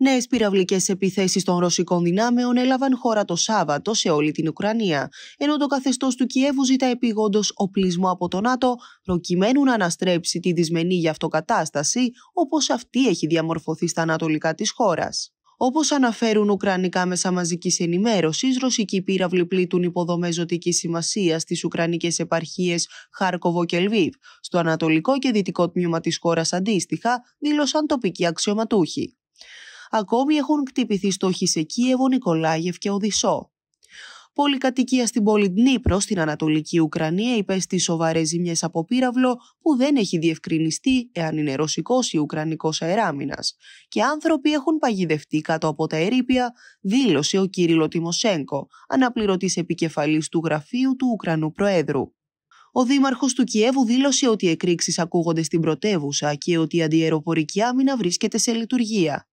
Νέες πυραυλικές επιθέσεις των ρωσικών δυνάμεων έλαβαν χώρα το Σάββατο σε όλη την Ουκρανία, ενώ το καθεστώς του Κιέβου ζητά επιγόντως οπλισμό από το ΝΑΤΟ, προκειμένου να αναστρέψει τη δυσμενή για αυτοκατάσταση, όπως αυτή έχει διαμορφωθεί στα ανατολικά της χώρας. Όπως αναφέρουν Ουκρανικά μέσα μαζικής ενημέρωσης, ρωσικοί πύραυλοι πλήττουν υποδομέ ζωτική σημασίας στις Ουκρανικές επαρχίες Χάρκοβο και Λβίβ. Στο ανατολικό και δυτικό τμήμα της χώρας, αντίστοιχα, δήλωσαν τοπικοί αξιωματούχοι ακόμη έχουν κτυπηθεί στόχοι σε Κίεβο, Νικολάγευ και Οδυσσό. Πολυκατοικία στην πόλη Ντνίπρο, στην Ανατολική Ουκρανία, υπέστη σοβαρές ζημιές από πύραυλο που δεν έχει διευκρινιστεί εάν είναι ρωσικός ή ουκρανικός αεράμινας. Και άνθρωποι έχουν παγιδευτεί κάτω από τα ερήπια, δήλωσε ο Κύριλο Τιμοσέγκο, αναπληρωτής επικεφαλής του γραφείου του Ουκρανού Προέδρου. Ο Δήμαρχος του Κιέβου δήλωσε ότι οι εκρήξεις ακούγονται στην πρωτεύουσα και ότι η αντιεροπορική άμυνα βρίσκεται σε λειτουργία.